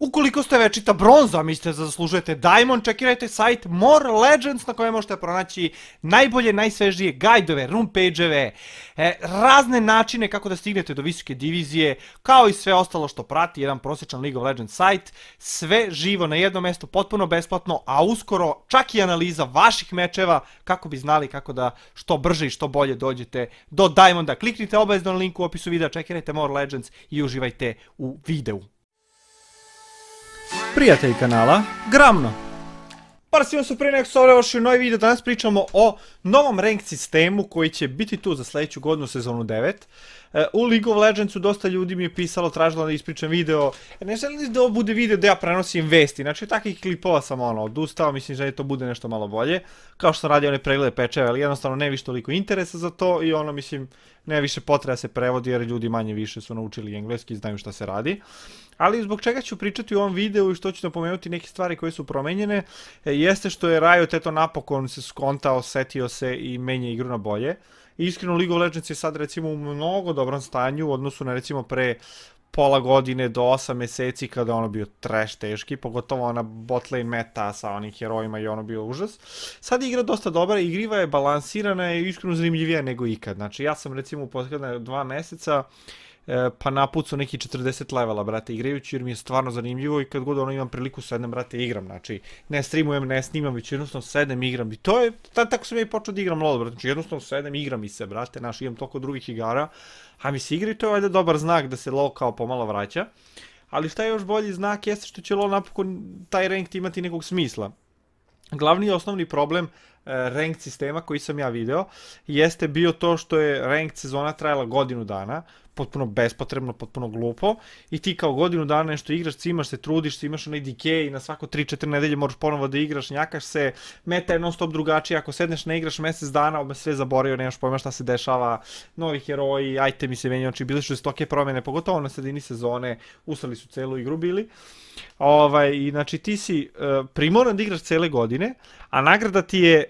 Ukoliko ste večita bronza, mislite da zaslužujete Diamond, čekirajte sajt More Legends na kojem možete pronaći najbolje, najsvežije gajdove, roompageeve, eve razne načine kako da stignete do visoke divizije, kao i sve ostalo što prati jedan prosječan League of Legends sajt, sve živo na jedno mesto, potpuno besplatno, a uskoro čak i analiza vaših mečeva kako bi znali kako da što brže i što bolje dođete do Diamonda. Kliknite obavezno na link u opisu videa, čekirajte More Legends i uživajte u videu. Prijatelj kanala, Gramno! Par svima su prije nekako sovre još i novi video, danas pričamo o novom rank sistemu koji će biti tu za sljedeću godinu sezonu 9. E, u League of Legendsu dosta ljudi mi je pisalo, tražilo da ispričam video. E, ne želim da ovo bude video da ja prenosim vesti, znači takvih klipova sam ono odustao, mislim da je to bude nešto malo bolje. Kao što sam radio one preglede pečeve, ali jednostavno ne više toliko interesa za to i ono mislim ne više potreba da se prevodi jer ljudi manje više su naučili engleski i znaju šta se radi. Ali zbog čega ću pričati u ovom videu i što ću napomenuti neke stvari koje su promenjene, e, jeste što je Riot eto napokon se skontao, setio se i menja igru na bolje iskreno League of Legends je sad recimo u mnogo dobrom stanju u odnosu na recimo pre pola godine do 8 meseci kada ono bio trash teški, pogotovo ona botlane meta sa onim herojima i ono bio užas. Sad igra dosta dobra, igriva je balansirana i iskreno zanimljivija nego ikad. Znači ja sam recimo u potrebna dva meseca uh, e, pa napucu neki 40 levela, brate, igrajući, jer mi je stvarno zanimljivo i kad god ono imam priliku sedem, brate, igram, znači, ne streamujem, ne snimam, već jednostavno sedem igram i to je, tad tako sam ja i počeo da igram LOL, brate, znači jednostavno sedem igram i se, brate, znaš, imam toliko drugih igara, a mi se igri, to je valjda dobar znak da se LOL kao pomalo vraća, ali šta je još bolji znak jeste što će LOL napokon taj rank imati nekog smisla. Glavni i osnovni problem E, rank sistema koji sam ja video jeste bio to što je rank sezona trajala godinu dana, potpuno bespotrebno, potpuno glupo i ti kao godinu dana nešto igraš, cimaš se, trudiš se, imaš onaj DK i na svako 3-4 nedelje moraš ponovo da igraš, njakaš se, meta je non stop drugačija, ako sedneš ne igraš mesec dana, odmah sve zaboravio, nemaš pojma šta se dešava, novi heroji, itemi se menjaju, znači bili su stoke promene, pogotovo na sredini sezone, usrali su celu igru bili. Ovaj, i znači ti si uh, e, primoran da igraš cele godine, a nagrada ti je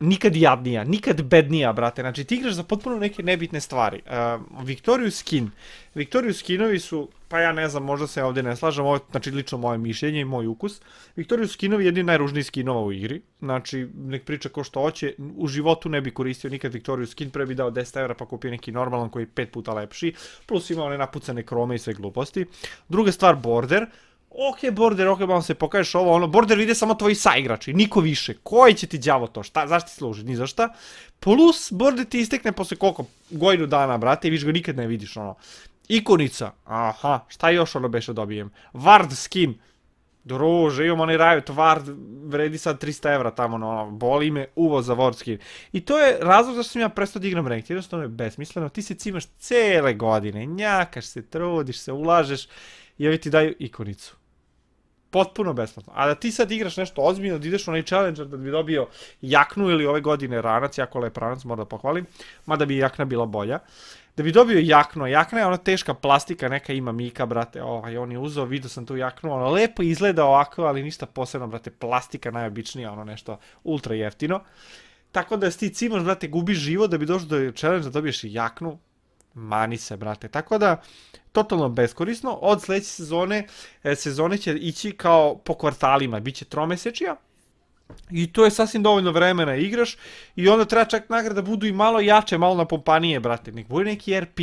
nikad jadnija, nikad bednija, brate. Znači, ti igraš za potpuno neke nebitne stvari. Uh, Victorious Skin. Victorious Skinovi su, pa ja ne znam, možda se ovdje ne slažem, ovo je, znači, lično moje mišljenje i moj ukus. Victorious Skinovi je jedni najružniji skinova u igri. Znači, nek priča ko što hoće, u životu ne bi koristio nikad Victorious Skin, pre bi dao 10 evra pa kupio neki normalan koji je pet puta lepši, plus ima one napucane krome i sve gluposti. Druga stvar, Border ok, border, ok, malo se pokažeš ovo, ono, border vide samo tvoji saigrači, niko više, koji će ti djavo to, šta, zašto ti služi, ni za šta, plus border ti istekne posle koliko, godinu dana, brate, i viš ga nikad ne vidiš, ono, ikonica, aha, šta još ono beše dobijem, ward skin, druže, imam onaj riot, ward vredi sad 300 evra tamo, ono, boli me uvo za ward skin, i to je razlog zašto sam ja prestao da igram ranked, jednostavno je besmisleno, ti se cimaš cele godine, njakaš se, trudiš se, ulažeš, i ovi ti daju ikonicu potpuno besplatno. A da ti sad igraš nešto ozbiljno, da ideš u onaj challenger da bi dobio jaknu ili ove godine ranac, jako lep ranac, moram da pohvalim, mada bi jakna bila bolja. Da bi dobio jakno, jakna je ona teška plastika, neka ima Mika, brate, ovaj, on je uzao, vidio sam tu jaknu, ono, lepo izgleda ovako, ali ništa posebno, brate, plastika najobičnija, ono nešto ultra jeftino. Tako da ti cimaš, brate, gubiš život da bi došao do challenge da dobiješ jaknu, mani se, brate. Tako da, totalno beskorisno. Od sledeće sezone, e, sezone će ići kao po kvartalima, Biće tromesečija. I to je sasvim dovoljno vremena da igraš i onda treba čak nagrada da budu i malo jače, malo na pompanije, brate. Nek bude neki RP.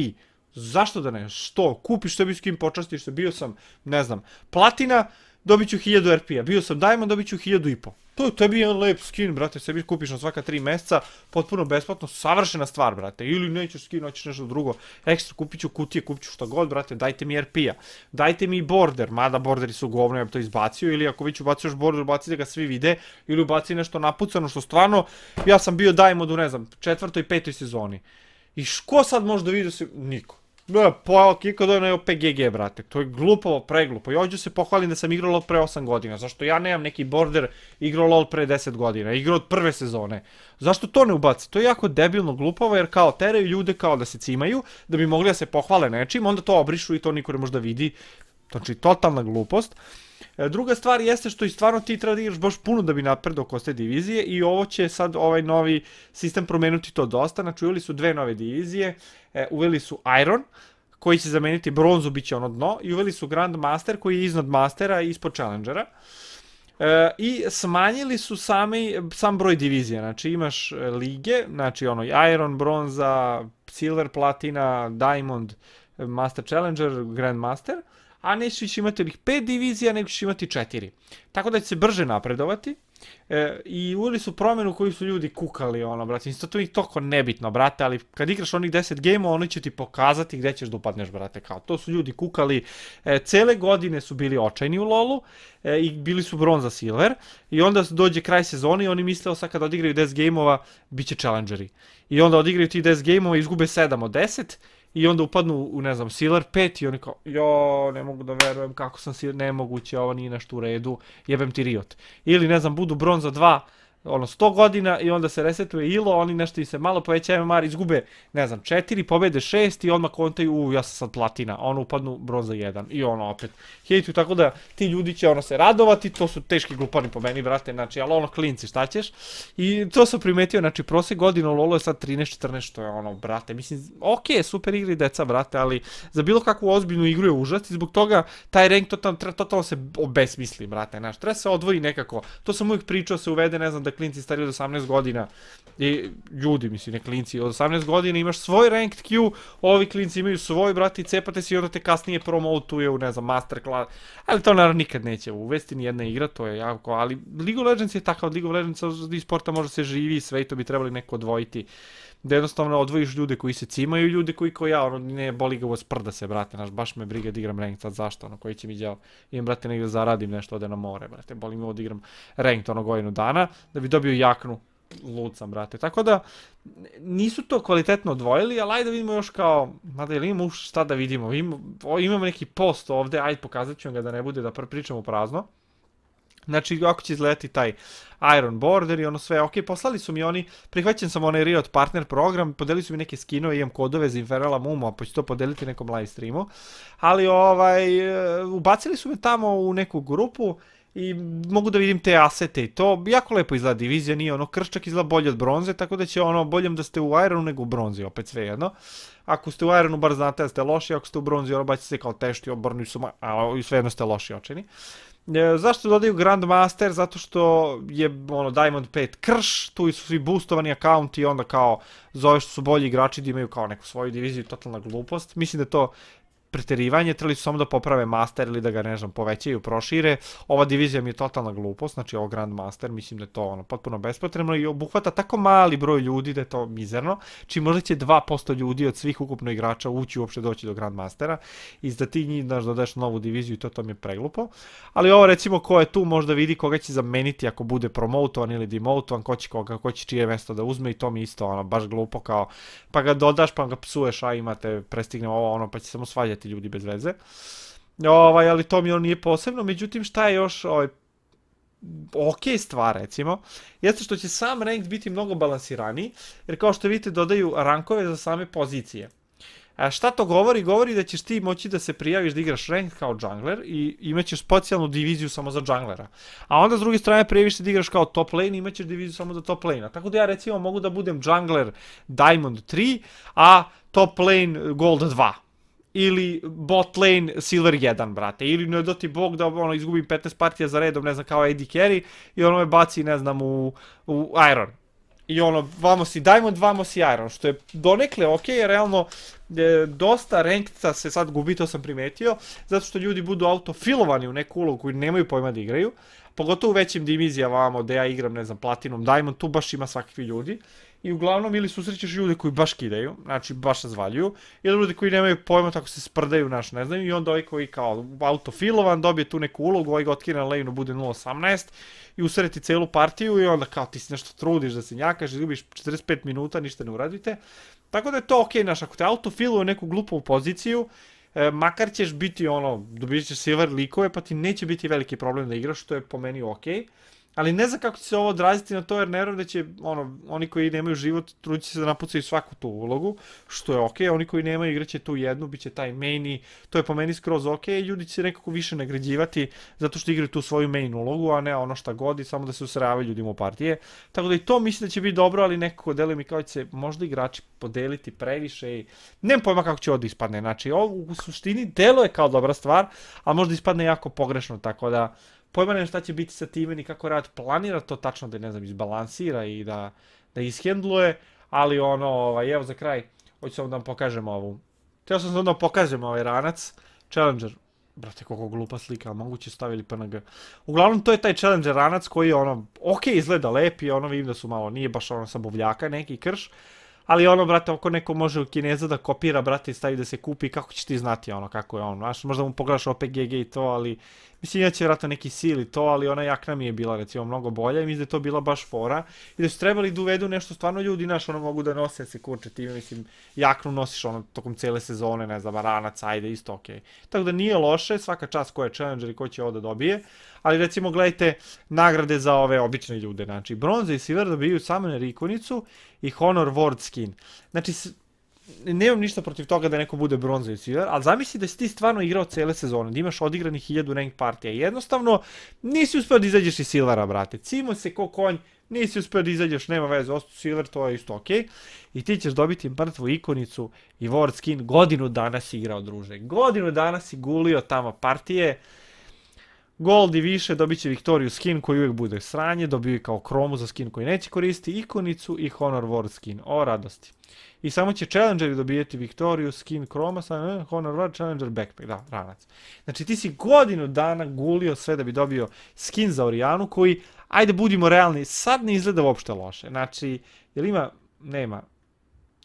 Zašto da ne? Što? Kupiš sebi s kim počastiš Bio sam, ne znam, platina, dobit ću 1000 RP-a. Bio sam Diamond, dobit ću 1000 i po. To je tebi jedan lep skin, brate, sebi kupiš na svaka 3 meseca, potpuno besplatno, savršena stvar, brate. Ili nećeš skin, hoćeš nešto drugo. Ekstra, kupit ću kutije, kupit ću šta god, brate, dajte mi RP-a. Dajte mi border, mada borderi su govno, ja bi to izbacio, ili ako već ubaci još border, ubaci da ga svi vide, ili ubaci nešto napucano, što stvarno, ja sam bio Diamond u, ne znam, četvrtoj, petoj sezoni. I ko sad može da vidi da se? Niko. Ne, pojela Kikada na OPGG, brate. To je glupo, preglupo. Ja ovdje da se pohvalim da sam igrao LOL pre 8 godina. Zašto ja nemam neki border igrao LOL pre 10 godina? Igrao od prve sezone. Zašto to ne ubaci? To je jako debilno glupo, jer kao teraju ljude kao da se cimaju, da bi mogli da se pohvale nečim, onda to obrišu i to niko ne možda vidi. Znači, totalna glupost. E, druga stvar jeste što i stvarno ti treba da igraš baš puno da bi napredo kod te divizije i ovo će sad ovaj novi sistem promenuti to dosta. Znači uveli su dve nove divizije, e, uveli su Iron, koji će zameniti bronzu, bit će ono dno, i uveli su Grand Master koji je iznad Mastera i ispod Challengera. E, I smanjili su sami, sam broj divizija, znači imaš e, lige, znači ono Iron, bronza, Silver, Platina, Diamond, Master Challenger, Grand Master, a nećeš imati onih pet divizija, nego ćeš imati četiri. Tako da će se brže napredovati. E, I uveli su promenu koju su ljudi kukali, ono, brate. Isto to je toko nebitno, brate, ali kad igraš onih 10 gejma, oni će ti pokazati gde ćeš da upadneš, brate, kao. To su ljudi kukali, e, cele godine su bili očajni u lolu e, i bili su bronza silver i onda dođe kraj sezoni i oni misle, sad kad odigraju 10 gejmova, bit će challengeri. I onda odigraju ti 10 gejmova i izgube 7 od 10 i onda upadnu u, ne znam, Silar 5 i oni kao, jo, ne mogu da verujem kako sam Sealer, nemoguće, ovo nije nešto u redu, jebem ti Riot. Ili, ne znam, budu Bronza 2, ono 100 godina i onda se resetuje ILO, oni nešto i se malo poveća MMR, izgube, ne znam, 4, pobede 6 i odmah kontaju, u, ja sam sad platina, ono upadnu bronza 1 i ono opet hejtu, tako da ti ljudi će ono se radovati, to su teški glupani po meni, brate, znači, ali ono klinci, šta ćeš? I to sam primetio, znači, prosek godina u je sad 13-14, što je ono, brate, mislim, okej, super igri deca, brate, ali za bilo kakvu ozbiljnu igru je užas i zbog toga taj rank totalno, totalno se obesmisli, brate, znači, treba se odvoji nekako, to sam uvijek pričao, se uvede, ne znam, da klinci stari od 18 godina, i ljudi, mislim, ne klinci, od 18 godina imaš svoj ranked queue, ovi klinci imaju svoj, brati, cepate se i onda te kasnije promotuje u, ne znam, master class, ali to naravno nikad neće uvesti, ni jedna igra, to je jako, ali League of Legends je takav, League of Legends od sporta može se živi sve i to bi trebali neko odvojiti da jednostavno odvojiš ljude koji se cimaju i ljude koji kao ja, ono, ne, boli ga ovo sprda se, brate, naš, baš me briga da igram ranked, sad zašto, ono, koji će mi djel, imam, brate, negdje da zaradim nešto, ode da na more, brate, boli me ovo da igram ranked, ono, godinu dana, da bi dobio jaknu. Lucam, brate. Tako da, nisu to kvalitetno odvojili, ali ajde da vidimo još kao, mada je li imamo šta da vidimo. Imamo, imamo neki post ovde, ajde pokazat ću ga da ne bude da pričamo prazno. Znači, ako će izgledati taj Iron Border i ono sve, ok, poslali su mi oni, prihvaćen sam onaj Riot Partner program, podeli su mi neke skinove, imam kodove za Inferala Mumu, pa ću to podeliti nekom live streamu, ali ovaj, e, ubacili su me tamo u neku grupu i mogu da vidim te asete i to jako lepo izgleda divizija, nije ono krščak izgleda bolje od bronze, tako da će ono boljem da ste u Ironu nego u bronzi, opet svejedno. Ako ste u Ironu bar znate da ste loši, ako ste u bronzi ono baći se kao tešti, obrni su, a svejedno ste loši očini. E, zašto dodaju Grandmaster? Zato što je ono Diamond 5 krš, tu su svi boostovani akaunti i onda kao zove što da su bolji igrači da imaju kao neku svoju diviziju, totalna glupost. Mislim da to preterivanje, trebali su samo da poprave master ili da ga, ne znam, povećaju, prošire. Ova divizija mi je totalna glupost, znači ovo Grand Master, mislim da je to ono, potpuno bespotrebno i obuhvata tako mali broj ljudi da je to mizerno, či znači, možda će 2% ljudi od svih ukupno igrača ući uopšte doći do Grand Mastera i da ti njih daš, dodaš novu diviziju i to, to mi je preglupo. Ali ovo recimo ko je tu možda vidi koga će zameniti ako bude promotovan ili demotovan, ko će koga, ko će čije mesto da uzme i to mi isto ono, baš glupo kao, pa ga dodaš pa ga psuješ, a imate, prestignemo ovo ono, pa će samo svađati ti ljudi bez veze. Ovaj, ali to mi on nije posebno. Međutim, šta je još ovaj, ok stvar recimo, jeste što će sam rank biti mnogo balansiraniji, jer kao što vidite dodaju rankove za same pozicije. A e, šta to govori? Govori da ćeš ti moći da se prijaviš da igraš rank kao jungler i imaćeš specijalnu diviziju samo za junglera. A onda s druge strane prijaviš se da igraš kao top lane i imaćeš diviziju samo za top lane. -a. Tako da ja recimo mogu da budem jungler Diamond 3, a top lane Gold 2 ili bot lane Silver 1, brate, ili ne doti bog da ono, izgubim 15 partija za redom, ne znam, kao AD carry, i ono me baci, ne znam, u, u Iron. I ono, vamo si Diamond, vamo si Iron, što je donekle ok, jer realno e, dosta rankca se sad gubi, to sam primetio, zato što ljudi budu autofilovani u neku ulogu koju nemaju pojma da igraju, pogotovo u većim divizijama, vamo, gde ja igram, ne znam, Platinum, Diamond, tu baš ima svakakvi ljudi. I uglavnom ili susrećeš ljude koji baš kidaju, znači baš razvaljuju, ili ljudi koji nemaju pojma tako se sprdaju, naš, ne znam, i onda ovaj koji kao autofilovan dobije tu neku ulogu, ovaj ga otkine na lane bude 0.18 i usreti celu partiju i onda kao ti se nešto trudiš da se njakaš, izgubiš 45 minuta, ništa ne uradite. Tako da je to okej, okay, naš, ako te autofiluje u neku glupu poziciju, e, makar ćeš biti ono, dobit ćeš silver likove, pa ti neće biti veliki problem da igraš, što je po meni okej. Okay Ali ne znam kako će se ovo odraziti na to, jer naravno da će ono, oni koji nemaju život trudit se da napucaju svaku tu ulogu, što je okej, okay. oni koji nemaju igraće tu jednu, bit će taj maini, to je po meni skroz okej, okay. ljudi će se nekako više nagrađivati zato što igraju tu svoju main ulogu, a ne ono šta godi, samo da se usrave ljudima u partije. Tako da i to mislim da će biti dobro, ali nekako deluje mi kao da će se možda igrači podeliti previše i nemam pojma kako će ovdje ispadne. Znači, ovo u suštini deluje kao dobra stvar, a možda ispadne jako pogrešno, tako da pojma ne šta će biti sa time ni kako rad planira to tačno da ne znam izbalansira i da da ishendluje, ali ono ovaj evo za kraj hoću samo da vam pokažem ovu. Teo sam samo da vam pokažem ovaj ranac Challenger. Brate, koliko glupa slika, moguće stavili PNG. Uglavnom, to je taj Challenger ranac koji je ono, ok, izgleda lep i ono vidim da su malo, nije baš ono sa buvljaka neki krš, ali ono, brate, ako neko može u Kineza da kopira, brate, i stavi da se kupi, kako će ti znati ono kako je on, znaš, možda mu pogledaš OPGG i to, ali, mislim, ja će vratno neki sil i to, ali ona jakna mi je bila, recimo, mnogo bolja i mislim da je to bila baš fora i da su trebali da uvedu nešto stvarno ljudi, znaš, ono, mogu da nose se kurče time, mislim, jaknu nosiš ono tokom cele sezone, ne znam, ranac, ajde, isto okej. Okay. Tako da nije loše, svaka čast ko je challenger i ko će ovo da dobije, ali recimo, gledajte, nagrade za ove obične ljude, znači, bronza i silver dobiju na rikunicu i Honor Ward skin. Znači, nemam ništa protiv toga da neko bude bronza i silver, ali zamisli da si ti stvarno igrao cele sezone, da imaš odigranih 1000 rank partija i jednostavno nisi uspeo da izađeš iz silvera, brate. Cimo se ko konj, nisi uspeo da izađeš, nema veze, ostao silver, to je isto okej. I ti ćeš dobiti mrtvu ikonicu i ward skin, godinu dana si igrao, druže. Godinu dana si gulio tamo partije, Gold i više, dobit će Victoriju skin koji uvijek bude sranje, dobio kao kromu za skin koji neće koristi, ikonicu i Honor Ward skin, o radosti. I samo će Challengeri dobijeti Victoriju, skin kroma, sa, e, Honor Ward, Challenger, Backpack, da, ranac. Znači ti si godinu dana gulio sve da bi dobio skin za Orijanu koji, ajde budimo realni, sad ne izgleda uopšte loše. Znači, jel ima, nema,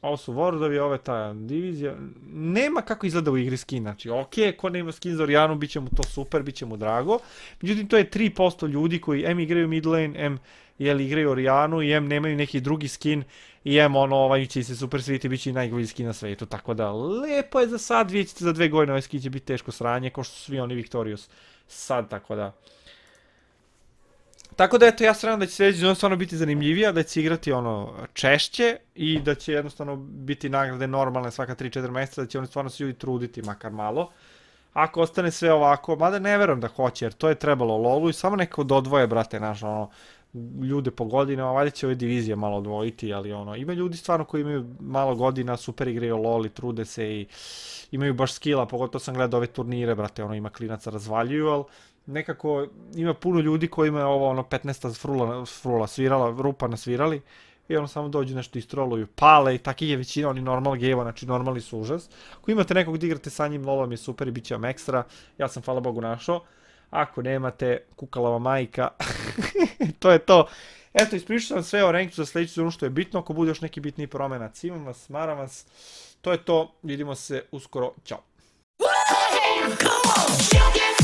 Ovo su Wardovi, ovo je ta divizija. Nema kako izgleda u igri skin, znači ok, ko nema skin za Orianu, bit će mu to super, bit će mu drago. Međutim, to je 3% ljudi koji M igraju mid lane, M jel, igraju Orianu i M nemaju neki drugi skin i M ono, ovaj će se super sviti, bit će i najbolji skin na svetu. Tako da, lepo je za sad, vidjet ćete za dve godine, ovaj skin će biti teško sranje, kao što su svi oni Victorious sad, tako da... Tako da eto, ja se nadam da će sledeći sezon stvarno biti zanimljivija, da će igrati ono češće i da će jednostavno biti nagrade normalne svaka 3-4 meseca, da će oni stvarno se ljudi truditi makar malo. Ako ostane sve ovako, mada ne verujem da hoće, jer to je trebalo lolu i samo neko dodvoje, brate, naš, ono, ljude po godinama, valjda će ove divizije malo odvojiti, ali ono, ima ljudi stvarno koji imaju malo godina, super igraju lol i trude se i imaju baš skila, pogotovo sam gledao ove turnire, brate, ono, ima klinaca razvaljuju, ali nekako ima puno ljudi kojima je ovo ono 15 frula, frula svirala, rupa nasvirali i ono samo dođu nešto istroluju, pale i taki je većina, oni normal geva, znači normalni su užas. Ako imate nekog da igrate sa njim, lolo je super i bit će vam ekstra, ja sam hvala Bogu našao. Ako nemate, kukalava majka, to je to. Eto, ispričao sam sve o ranku za sledeću zonu što je bitno, ako bude još neki bitni promena. Cimam vas, maram vas, to je to, vidimo se uskoro, čao. Come on,